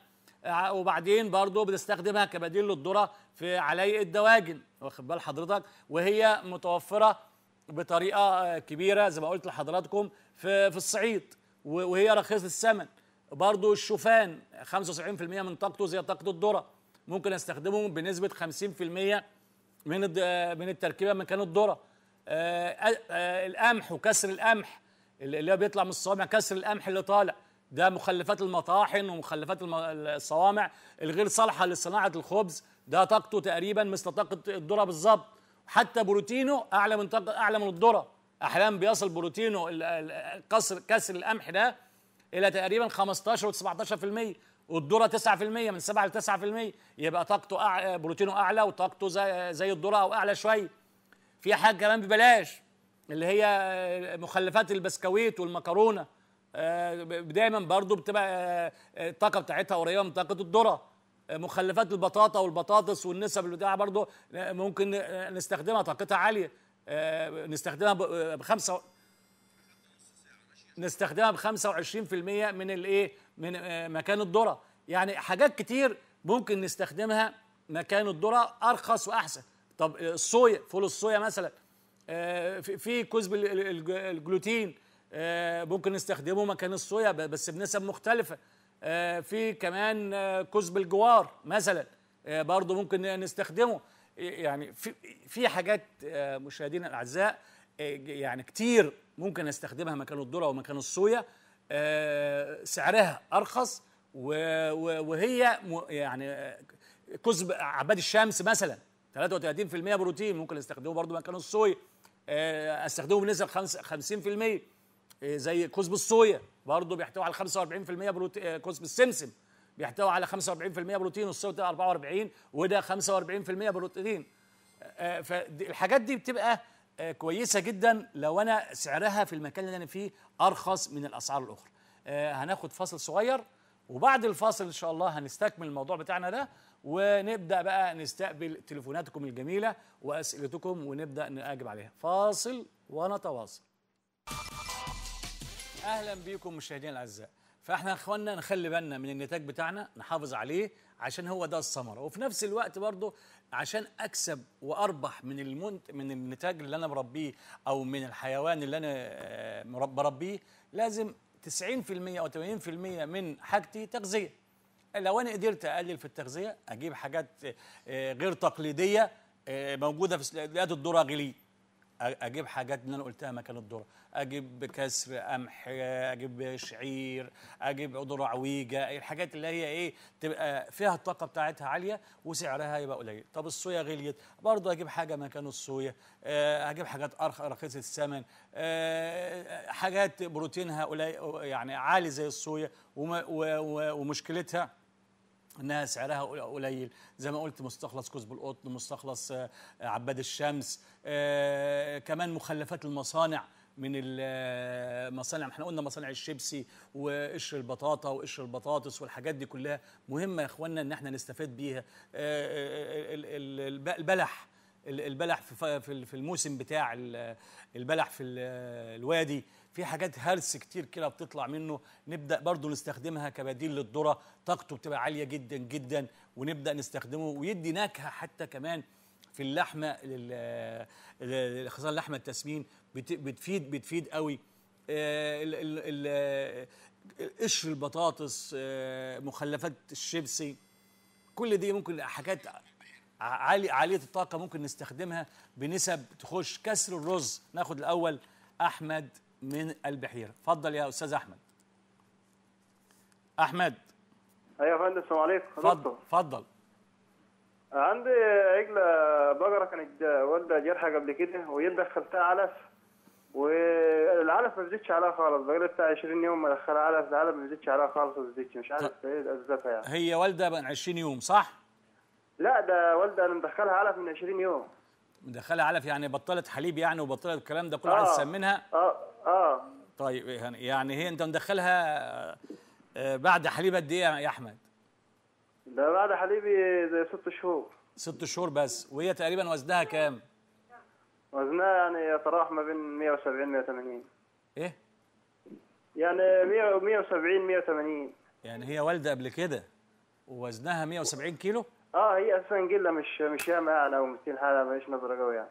آه وبعدين برضو بنستخدمها كبديل للذره في علي الدواجن واخد بال حضرتك وهي متوفره بطريقه آه، كبيره زي ما قلت لحضراتكم في في الصعيد وهي رخيصه الثمن برضو الشوفان 75% من طاقته زي طاقه الذره ممكن استخدمه بنسبه 50% من من التركيبه مكان الذره آه، آه، القمح وكسر القمح اللي هو بيطلع من الصوامع كسر القمح اللي طالع ده مخلفات المطاحن ومخلفات الصوامع الغير صالحه لصناعه الخبز ده طاقته تقريبا مثل طاقه الذره بالظبط حتى بروتينه اعلى من طاقه اعلى من الذره احيانا بيصل بروتينه كسر كسر القمح ده الى تقريبا 15 و17% والذره 9% من 7 ل 9% يبقى طاقته بروتينه اعلى وطاقته زي, زي الذره او اعلى شويه في حاجه كمان ببلاش اللي هي مخلفات البسكويت والمكرونه آه، دايما برضو بتبقى آه، الطاقه بتاعتها قريبه من طاقه الذره مخلفات البطاطا والبطاطس والنسب اللي بتاعها برضو آه، ممكن نستخدمها طاقتها عاليه آه، آه، نستخدمها بخمسة نستخدمها ب 25% من الايه من آه، مكان الذره يعني حاجات كتير ممكن نستخدمها مكان الذره ارخص واحسن طب الصويا فول الصويا مثلا في كذب الجلوتين ممكن نستخدمه مكان الصويا بس بنسب مختلفه في كمان كذب الجوار مثلا برضه ممكن نستخدمه يعني في في حاجات آه، مشاهدينا الاعزاء آه، يعني كتير ممكن نستخدمها مكان الذره ومكان الصويا آه، سعرها ارخص وهي يعني كذب عباد الشمس مثلا 33% بروتين ممكن استخدمه برضو مكان الصويا استخدمه بنسب 50% زي كذب الصويا برضه بيحتوي على 45% بروتين كذب السمسم بيحتوي على 45% بروتين والصوت 44 وده 45% بروتين آه، آه، فالحاجات دي بتبقى آه، كويسه جدا لو انا سعرها في المكان اللي انا فيه ارخص من الاسعار الاخرى هناخد فاصل صغير وبعد الفاصل ان شاء الله هنستكمل الموضوع بتاعنا ده ونبدا بقى نستقبل تليفوناتكم الجميله واسئلتكم ونبدا نجاوب عليها فاصل ونتواصل اهلا بكم مشاهدينا الاعزاء فاحنا اخواننا نخلي بالنا من النتاج بتاعنا نحافظ عليه عشان هو ده الثمره وفي نفس الوقت برضه عشان اكسب واربح من المنت من النتاج اللي انا مربيه او من الحيوان اللي انا آه، بربيه لازم 90% او 80% من حاجتي تغذيه لو انا قدرت اقلل في التغذيه اجيب حاجات آه، غير تقليديه آه، موجوده في سلقات الذره غليه اجيب حاجات اللي انا قلتها مكان الذره اجيب كسر قمح اجيب شعير اجيب عضو عويجه الحاجات اللي هي ايه تبقى فيها الطاقه بتاعتها عاليه وسعرها يبقى قليل طب الصويا غليت برضو اجيب حاجه مكان الصويا آه، اجيب حاجات ارخص رخيصه الثمن آه، حاجات بروتينها قليل يعني عالي زي الصويا ومشكلتها انها سعرها قليل زي ما قلت مستخلص كثب القطن مستخلص آه، عباد الشمس آه، كمان مخلفات المصانع من المصانع آه، احنا قلنا مصانع الشيبسي وقشر البطاطا وقشر البطاطس والحاجات دي كلها مهمه يا اخوانا ان احنا نستفاد بيها البلح البلح في الموسم بتاع البلح في الوادي في حاجات هرس كتير كده بتطلع منه نبدا برضو نستخدمها كبديل للذره طاقته بتبقى عاليه جدا جدا ونبدا نستخدمه ويدي نكهه حتى كمان في اللحمه خاصه اللحمه التسمين بتفيد بتفيد قوي آه، قشر البطاطس آه، مخلفات الشيبسي كل دي ممكن حاجات عالي عاليه الطاقه ممكن نستخدمها بنسب تخش كسر الرز ناخد الاول احمد من البحيره اتفضل يا استاذ احمد احمد ايوه يا فندم السلام عليكم اتفضل اتفضل عندي عجلة بقرة كانت والدة جرحة قبل كده ويد دخلتها علف والعلف ما زدتش عليها خالص بقالي بتاع 20 يوم ما دخلها علف العلف ما زدتش عليها خالص ما زدتش مش عارف طيب. ايه الزفة يعني هي والدة من 20 يوم صح؟ لا ده والدة انا مدخلها علف من 20 يوم مدخلها علف يعني بطلت حليب يعني وبطلت الكلام ده كله واحد آه اه اه طيب يعني-, يعني هي انت مدخلها آه، بعد حليب قد ايه يا احمد؟ ده بعد حليبي زي ست شهور ست شهور بس وهي تقريبا وزنها كام؟ وزنها يعني يتراوح ما بين 170 180 ايه؟ يعني 100 170 180 يعني هي والده قبل كده ووزنها 170 كيلو؟ اه هي اساسا جله مش مش ياما يعني او 200 حاله ماليش نظره قوي يعني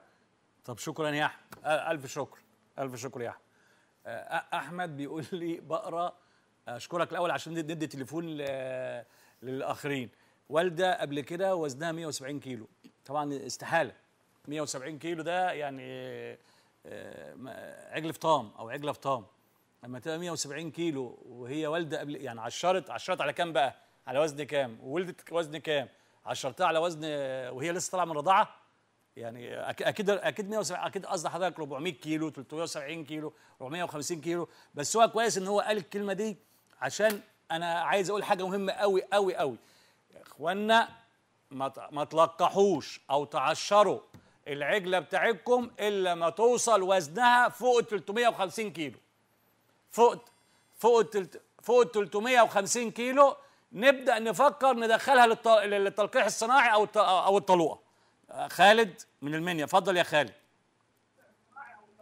طب شكرا يا احمد الف شكر الف شكر يا احمد آه، احمد بيقول لي بقرا اشكرك الاول عشان ندي تليفون للاخرين والده قبل كده وزنها 170 كيلو طبعا استحاله 170 كيلو ده يعني آه، عجل فطام او عجله فطام لما تبقى 170 كيلو وهي والده قبل يعني عشرت عشرت على كام بقى على وزن كام وولدت وزن كام عشرتها على وزن وهي لسه طالعه من رضاعه يعني اكيد اكيد 170 اكيد قصد حضرتك 400 كيلو 370 كيلو 450 كيلو بس هو كويس ان هو قال الكلمه دي عشان انا عايز اقول حاجه مهمه قوي قوي قوي يا اخوانا ما تلقحوش او تعشروا العجله بتاعتكم الا ما توصل وزنها فوق 350 كيلو فوق فوق فوق 350 كيلو نبدا نفكر ندخلها للتلقيح الصناعي او او الطلوقه خالد من المنيا اتفضل يا خالد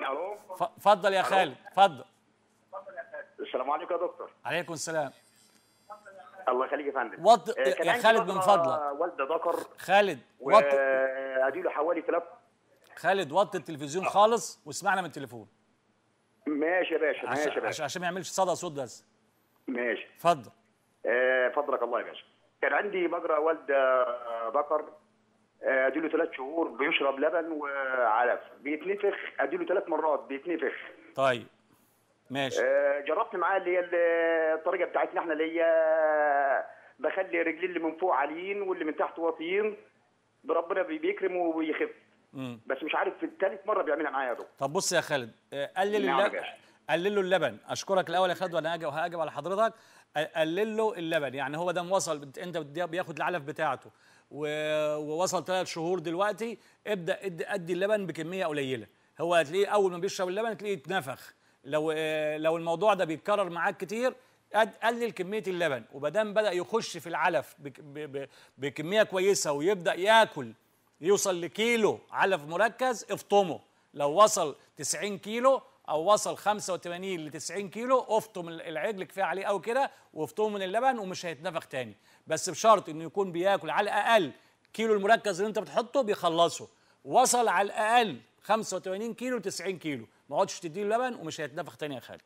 الو اتفضل يا خالد اتفضل السلام عليكم يا دكتور عليكم السلام الله يخليك يا فندم وط... آه، يا خالد من فضلك والد ذكر خالد وط... اديله حوالي ثلاث خالد وطي التلفزيون خالص واسمعنا من التليفون ماشي يا باشا ماشي يا باشا عشان ما يعملش صدى صوت بس ماشي اتفضل آه فضلك الله يا باشا كان عندي مجرى والد بكر آه، آه، اديله ثلاث شهور بيشرب لبن وعلف بيتنفخ اديله ثلاث مرات بيتنفخ طيب ماشي آه، جربت معاه اللي هي الطريقه بتاعتنا احنا اللي هي بخلي رجلي اللي من فوق عاليين واللي من تحت واطيين بربنا بيكرم وبيخف مم. بس مش عارف في الثالث مره بيعملها معايا يا دكتور طب بص يا خالد آه، قلل اللبن قلل له اللبن اشكرك الاول يا خالد وانا وهاجي على حضرتك قلل له اللبن يعني هو ده وصل انت بياخد العلف بتاعته ووصل ثلاث شهور دلوقتي ابدا ادي اللبن بكميه قليله هو هتلاقيه اول ما بيشرب اللبن تلاقيه اتنفخ لو آه، لو الموضوع ده بيتكرر معاك كتير قلل كميه اللبن وبدام بدا يخش في العلف بكميه كويسه ويبدا ياكل يوصل لكيلو علف مركز افطمه لو وصل 90 كيلو او وصل 85 ل 90 كيلو افطم العجل كفايه عليه قوي كده وافطمه من اللبن ومش هيتنفخ تاني بس بشرط انه يكون بياكل على الاقل كيلو المركز اللي انت بتحطه بيخلصه وصل على الاقل 85 كيلو 90 كيلو ما اقعدش تديله لبن ومش هيتنفخ تاني يا خالد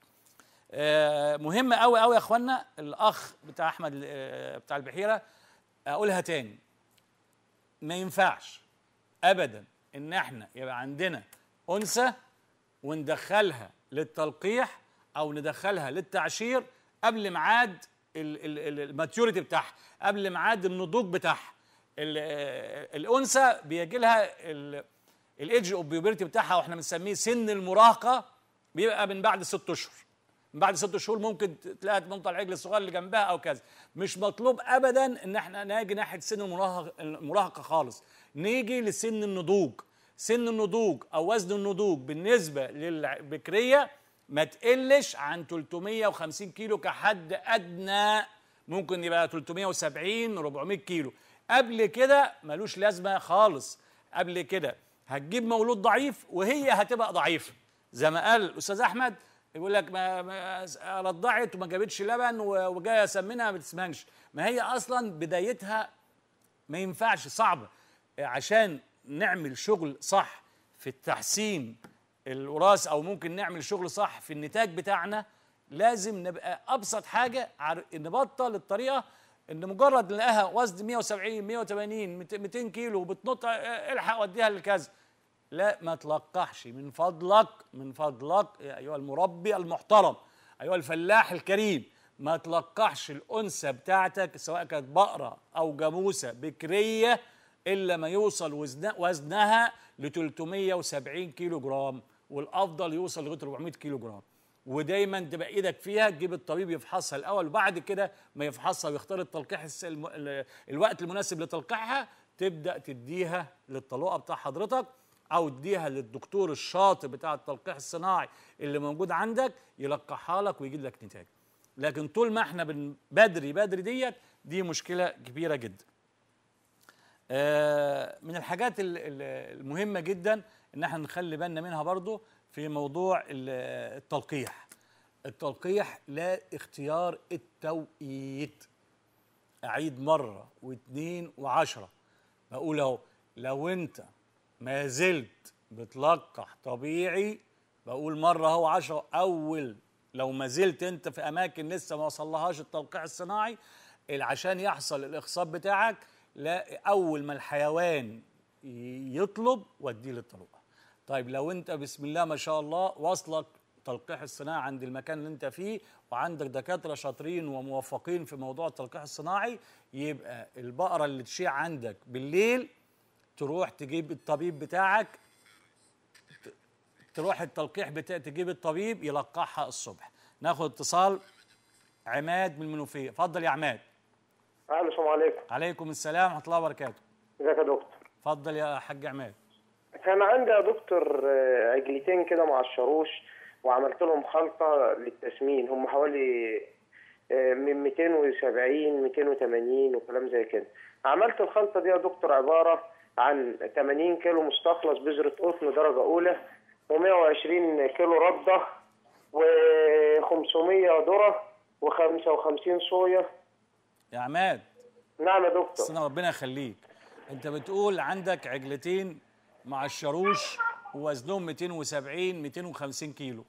آه، مهم قوي قوي يا اخوانا الاخ بتاع احمد آه، بتاع البحيره اقولها تاني ما ينفعش ابدا ان احنا يبقى عندنا انثى وندخلها للتلقيح او ندخلها للتعشير قبل ميعاد الماتيوريتي بتاعها قبل ميعاد النضوج بتاعها الانثى بيجي لها الايدج اوف بيوبرتي بتاعها واحنا بنسميه سن المراهقه بيبقى من بعد ست اشهر من بعد ست شهور ممكن تلاقي تنط العجل الصغير اللي جنبها او كذا مش مطلوب ابدا ان احنا ناجي ناحيه سن المراهقه خالص نيجي لسن النضوج سن النضوج او وزن النضوج بالنسبه للبكريه ما تقلش عن 350 كيلو كحد ادنى ممكن يبقى 370 400 كيلو قبل كده ملوش لازمه خالص قبل كده هتجيب مولود ضعيف وهي هتبقى ضعيفه زي ما قال الاستاذ احمد يقول لك ما, ما رضعت وما جابتش لبن وجايه اسمنها ما تسمنش ما هي اصلا بدايتها ما ينفعش صعبه عشان نعمل شغل صح في التحسين الوراث او ممكن نعمل شغل صح في النتاج بتاعنا لازم نبقى ابسط حاجه نبطل الطريقه ان مجرد نلاقيها وزن 170 180 200 كيلو بتنط آه، آه، الحق وديها لكذا لا ما تلقحش من فضلك من فضلك يا ايها المربي المحترم ايها الفلاح الكريم ما تلقحش الانثى بتاعتك سواء كانت بقره او جاموسه بكريه الا ما يوصل وزنها ل 370 كيلو جرام والافضل يوصل لغايه 400 كيلو جرام ودايما تبقى ايدك فيها تجيب الطبيب يفحصها الاول وبعد كده ما يفحصها ويختار التلقيح السلم... الوقت المناسب لتلقيحها تبدا تديها للطلقه بتاع حضرتك او تديها للدكتور الشاطر بتاع التلقيح الصناعي اللي موجود عندك يلقحها لك ويجيب لك نتاج لكن طول ما احنا بدري بدري ديت دي مشكله كبيره جدا آه من الحاجات المهمه جدا ان احنا نخلي بالنا منها برضو في موضوع التلقيح التلقيح لا اختيار التوقيت اعيد مره واثنين وعشره بقول اهو لو انت ما زلت بتلقح طبيعي بقول مره اهو عشره اول لو ما زلت انت في اماكن لسه ما وصلهاش التلقيح الصناعي عشان يحصل الاخصاب بتاعك لا اول ما الحيوان يطلب وديه للطلوع طيب لو انت بسم الله ما شاء الله واصلك تلقيح الصناعي عند المكان اللي انت فيه وعندك دكاتره شاطرين وموفقين في موضوع التلقيح الصناعي يبقى البقره اللي تشيع عندك بالليل تروح تجيب الطبيب بتاعك تروح التلقيح بتاع تجيب الطبيب يلقحها الصبح ناخد اتصال عماد من المنوفيه اتفضل يا عماد السلام عليكم عليكم السلام ورحمه الله وبركاته ازيك يا دكتور اتفضل يا حاج عماد انا عندي يا دكتور آه، عجلتين كده مع الشروش وعملت لهم خلطه للتسمين هم حوالي آه، من 270 280 وكلام زي كده عملت الخلطه دي يا دكتور عباره عن 80 كيلو مستخلص بذره قطن درجه اولى و120 كيلو رده و500 ذره و55 صويا يا عماد نعم يا دكتور سنة ربنا يخليك انت بتقول عندك عجلتين مع الشاروش ووزنهم 270 250 كيلو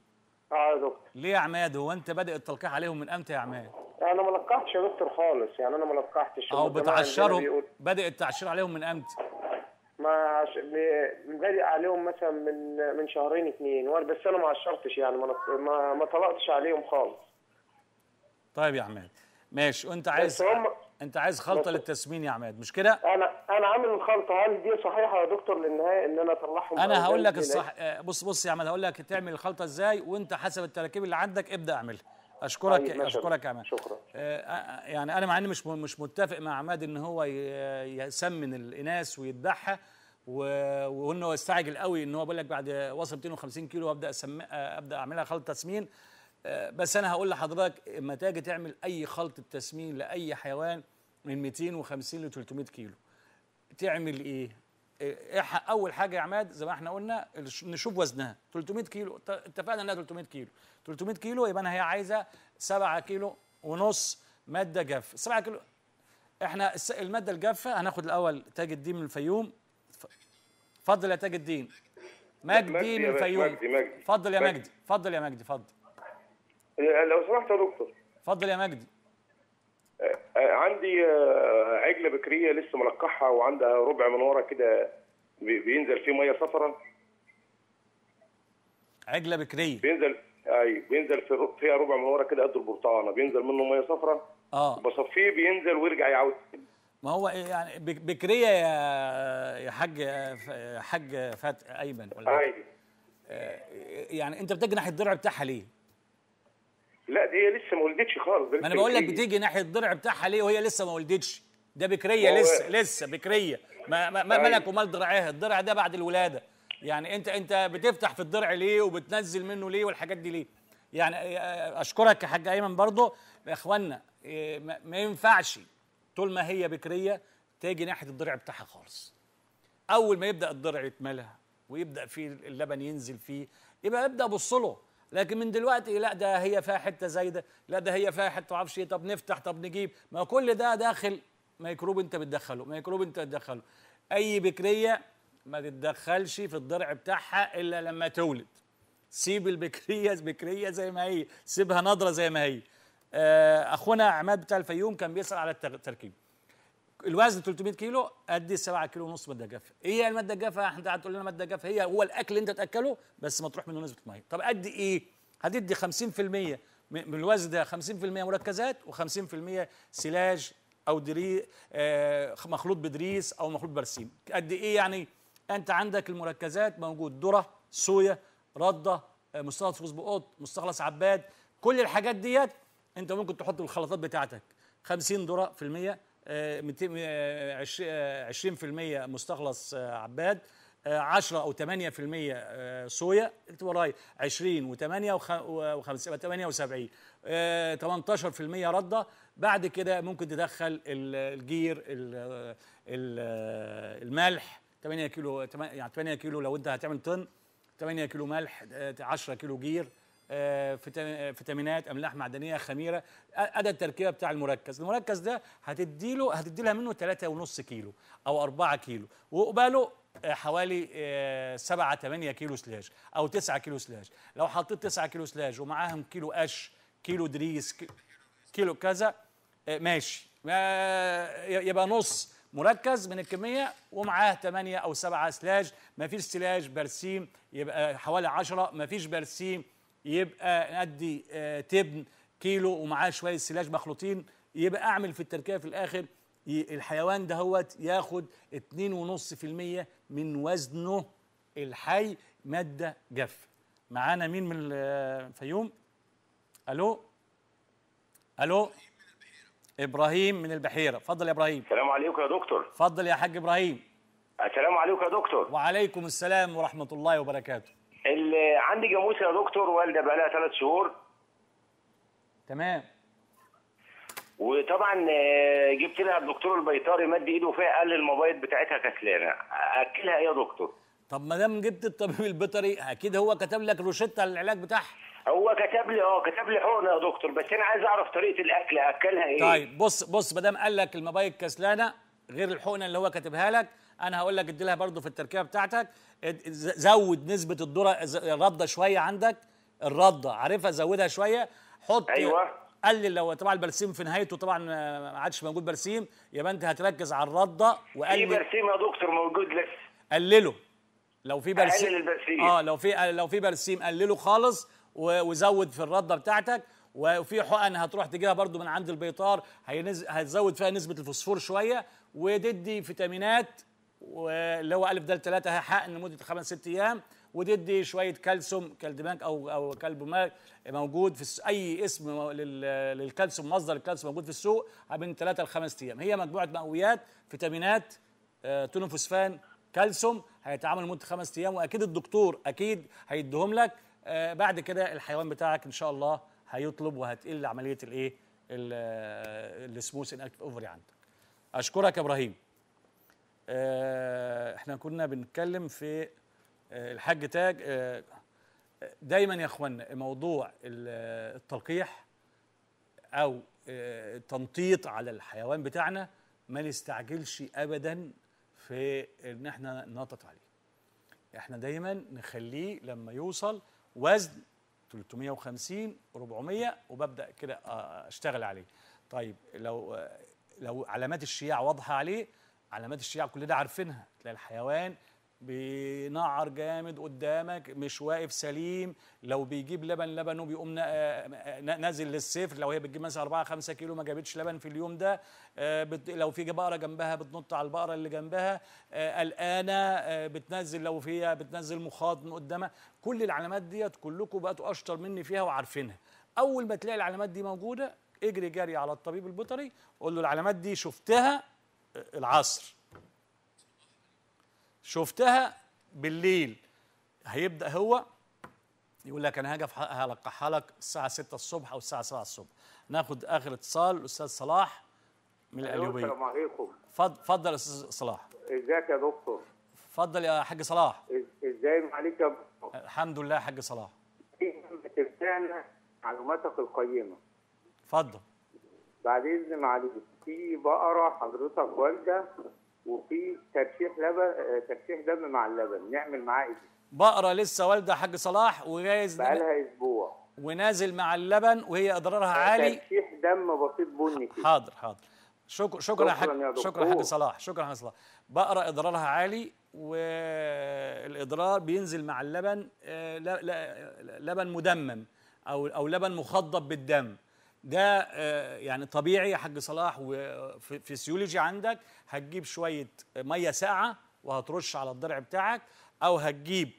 اه يا دكتور ليه يا عماد هو انت بادئ التلقيح عليهم من امتى يا عماد انا ما لقحتش يا دكتور خالص يعني انا ما لقحتش او بتعشرهم بادئ التعشير عليهم من امتى ما عش... بادئ عليهم مثلا من من شهرين اتنين وانا بس انا ما عشرتش يعني ما ما, ما طلقتش عليهم خالص طيب يا عماد ماشي وانت عايز هم... انت عايز خلطه للتسمين يا عماد مش كده انا انا عامل الخلطه هل دي صحيحه يا دكتور للنهايه ان انا اطلعهم انا هقول لك الصح بص بص يا عماد هقول لك تعمل الخلطه ازاي وانت حسب التراكيب اللي عندك ابدا اعملها اشكرك طيب اشكرك يا عماد شكرا آه،, آه يعني انا مع اني مش مش متفق مع عماد ان هو يسمن الاناث ويذبحها وانه يستعجل قوي ان هو بيقول لك بعد وصل 250 كيلو ابدا أسم... آه، ابدا اعملها خلطه تسمين آه، بس انا هقول لحضرتك اما تاجي تعمل اي خلطه تسمين لاي حيوان من 250 ل 300 كيلو تعمل ايه, إيه اول حاجه يا عماد زي ما احنا قلنا نشوف وزنها 300 كيلو اتفقنا انها 300 كيلو 300 كيلو يبقى انا هي عايزه 7 كيلو ونص ماده جافه 7 كيلو احنا الماده الجافه هناخد الاول تاج الدين من الفيوم اتفضل يا تاج الدين مجدي من الفيوم اتفضل يا مجدي اتفضل يا مجدي اتفضل إيه، لو سمحت يا دكتور اتفضل يا مجدي عندي آه، عجله بكريه لسه ملقحها وعندها ربع من ورا كده بينزل فيه ميه صفراء عجله بكريه بينزل اي بينزل في فيها ربع من ورا كده قد البرتقانه بينزل منه ميه صفراء اه بصفيه بينزل ويرجع يعود ما هو يعني بكريه يا يا حاج حاج فات ايمن ولا إيه؟ أي. آه، يعني انت بتجنح الدرع بتاعها ليه؟ لا دي هي لسه ما ولدتش خالص ما انا بقول لك بتيجي ناحيه الضلع بتاعها ليه وهي لسه ما ولدتش ده بكريه لسه لسه بكريه ما ما أيوة. ملك ومال ضرعها الضرع ده بعد الولاده يعني انت انت بتفتح في الضرع ليه وبتنزل منه ليه والحاجات دي ليه يعني آه، آه، اشكرك يا حاج ايمن برضه يا اخوانا إيه، ما ينفعش طول ما هي بكريه تيجي ناحيه الضرع بتاعها خالص اول ما يبدا الضرع يتملى ويبدا فيه اللبن ينزل فيه يبقى ابدا ابص له لكن من دلوقتي لا ده هي فيها حته زايده لا ده هي فيها حته معرفش ايه طب نفتح طب نجيب ما كل ده داخل ميكروب انت بتدخله ميكروب انت بتدخله اي بكريه ما تتدخلش في الضرع بتاعها الا لما تولد سيب البكريه بكريه زي ما هي سيبها نضره زي ما هي آه، اخونا عماد بتاع الفيوم كان بيسال على التركيب الوزن 300 كيلو ادي 7 كيلو ونص ماده جافه ايه الماده الجافه انت هتقول لنا ماده جافه هي هو الاكل اللي انت تاكله بس مطروح منه نسبه ميه طب ادي ايه هتدي 50% من الوزن ده 50% مركزات و50% سلاج او دري آه مخلوط بدريس او مخلوط برسيم قد ايه يعني انت عندك المركزات موجود ذره صويا رده آه مستخلص بقوط مستخلص عباد كل الحاجات ديت انت ممكن تحط الخلطات بتاعتك 50 ذره في المية 20% آه، آه، آه، مستخلص عباد 10 او 8% صويا اكتب ورايا 20 و8 و5 78 18% رده بعد كده ممكن تدخل الجير الملح 8 كيلو يعني 8 كيلو لو انت هتعمل طن 8 كيلو ملح 10 كيلو جير آه، آه، فيتامينات املاح معدنيه خميره ادى التركيبه بتاع المركز المركز ده هتدي له هتدي لها منه 3.5 كيلو او 4 كيلو وقباله آه، حوالي 7 8 كيلو سلاج او 9 كيلو سلاج لو حطيت 9 كيلو سلاج ومعاهم كيلو قش كيلو دريس كيلو كذا ماشي يبقى نص مركز من الكميه ومعاه 8 او 7 سلاج ما فيش سلاج برسيم يبقى حوالي 10 ما فيش برسيم يبقى نأدي آه، تبن كيلو ومعاه شويه سلاج مخلوطين يبقى اعمل في التركيبه في الاخر الحيوان ده هو ياخد 2.5% من وزنه الحي ماده جافه معانا مين من الفيوم آه، الو الو ابراهيم من البحيره اتفضل يا ابراهيم السلام عليكم يا دكتور اتفضل يا حاج ابراهيم السلام عليكم يا دكتور وعليكم السلام ورحمه الله وبركاته اللي عندي جاموسه يا دكتور والده بقى لها ثلاث شهور تمام وطبعا آه، جبت لها الدكتور البيطري مد ايده فيها قال المبايض بتاعتها كسلانه اكلها ايه يا دكتور طب ما دام جبت الطبيب البيطري اكيد هو كتب لك روشته للعلاج بتاعها هو كتب لي اه كتب لي حقنه يا دكتور بس انا عايز اعرف طريقه الاكل اكلها ايه طيب بص بص ما دام قال لك المبايض كسلانه غير الحقنه اللي هو كاتبها لك انا هقول لك ادي لها برضه في التركيبه بتاعتك زود نسبه الذره الرده شويه عندك الرده عارفها زودها شويه حط ايوه قلل لو طبعا البرسيم في نهايته طبعا ما عادش موجود برسيم يبقى انت هتركز على الرده وقلل في برسيم يا دكتور موجود لسه قلله لو في برسيم قلل البرسيم اه لو في لو في برسيم قلله خالص وزود في الرده بتاعتك وفي حقن هتروح تجيبها برضو من عند البيطار هتزود فيها نسبه الفوسفور شويه وتدي فيتامينات واللي هو الف دال 3 حقن لمده خمس ست ايام وتدي شويه كالسيوم كالدماج او او كالبوماك موجود في اي اسم للكالسيوم مصدر الكالسيوم موجود في السوق من 3 ل 5 ايام هي مجموعه مقويات فيتامينات آه، تونو فوسفان كالسيوم هيتعامل لمده خمس ايام واكيد الدكتور اكيد هيديهم لك آه، بعد كده الحيوان بتاعك ان شاء الله هيطلب وهتقل عمليه الايه آه، السموث ان اكتف اوفري عندك اشكرك يا ابراهيم آه، احنا كنا بنتكلم في آه، الحاج تاج آه، دايما يا اخوانا موضوع التلقيح او التنطيط على الحيوان بتاعنا ما نستعجلش ابدا في ان احنا ننطط عليه احنا دايما نخليه لما يوصل وزن 350 400 وببدا كده اشتغل عليه طيب لو لو علامات الشياع واضحه عليه علامات الشيعة كل ده عارفينها تلاقي الحيوان بينعر جامد قدامك مش واقف سليم لو بيجيب لبن لبنه بيقوم نازل للصفر لو هي بتجيب مثلا 4 5 كيلو ما جابتش لبن في اليوم ده آه، لو في بقره جنبها بتنط على البقره اللي جنبها قلقانه آه، آه، بتنزل لو فيها بتنزل مخاض من قدامها كل العلامات ديت كلكم بقتوا اشطر مني فيها وعارفينها اول ما تلاقي العلامات دي موجوده اجري جري على الطبيب البيطري قول له العلامات دي شفتها العصر شفتها بالليل هيبدا هو يقول لك انا هاجي هلقحها لك الساعه 6 الصبح او الساعه 7 الصبح ناخد اخر اتصال الاستاذ صلاح من القليوبيه السلام عليكم اتفضل يا استاذ صلاح ازيك يا دكتور اتفضل يا حاج صلاح ازاي عليك يا دكتور الحمد لله يا حاج صلاح ترجعنا إيه معلوماتك القيمه اتفضل بعد اذن معلش في بقره حضرتك والده وفي ترشيح لبن ترشيح دم مع اللبن نعمل معاه ايه؟ بقره لسه والده حاج صلاح وجايز بقالها اسبوع ونازل مع اللبن وهي اضرارها آه، عالي ترشيح دم بسيط بني كده حاضر حاضر شكرا شكرا حاج شكرا حاج صلاح شكرا حاج صلاح بقره اضرارها عالي والاضرار بينزل مع اللبن آه، لبن مدمم او او لبن مخضب بالدم ده آه، يعني طبيعي يا حاج صلاح وفيسيولوجي عندك هتجيب شويه ميه ساقعه وهترش على الضرع بتاعك او هتجيب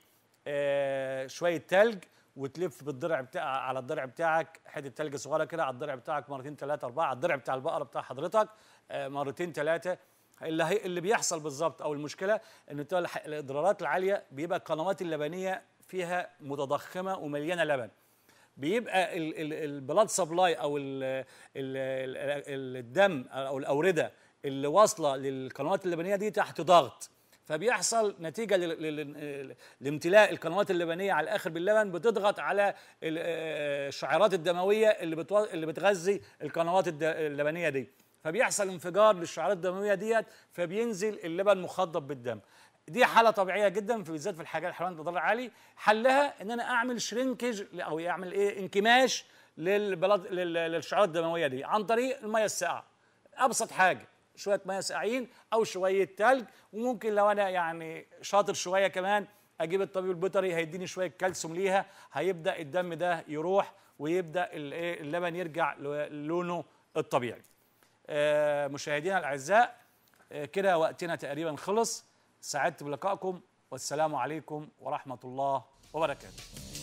آه، شويه تلج وتلف بالضرع بتاع على الضرع بتاعك حته تلج صغيره كده على الضرع بتاعك مرتين ثلاثه اربعه على الضرع بتاع البقره بتاع حضرتك آه، مرتين ثلاثه اللي هي اللي بيحصل بالظبط او المشكله ان الاضرارات العاليه بيبقى القنوات اللبنيه فيها متضخمه ومليانه لبن بيبقى البلاد سبلاي او الدم او الاورده اللي واصله للقنوات اللبنيه دي تحت ضغط فبيحصل نتيجه لامتلاء القنوات اللبنيه على الاخر باللبن بتضغط على آه، الشعيرات الدمويه اللي اللي بتغذي القنوات اللبنيه دي فبيحصل انفجار للشعيرات الدمويه ديت فبينزل اللبن مخضب بالدم دي حاله طبيعيه جدا في بالذات في الحاجات الحيوانات بضلع عالي حلها ان انا اعمل شرينكج او يعمل ايه انكماش للبلد للشعيرات الدمويه دي عن طريق الميه الساقعه ابسط حاجه شويه ميه ساقعين او شويه ثلج وممكن لو انا يعني شاطر شويه كمان اجيب الطبيب البيطري هيديني شويه كالسيوم ليها هيبدا الدم ده يروح ويبدا إيه، اللبن يرجع لونه الطبيعي آه، مشاهدينا الاعزاء آه، كده وقتنا تقريبا خلص سعدت بلقائكم والسلام عليكم ورحمه الله وبركاته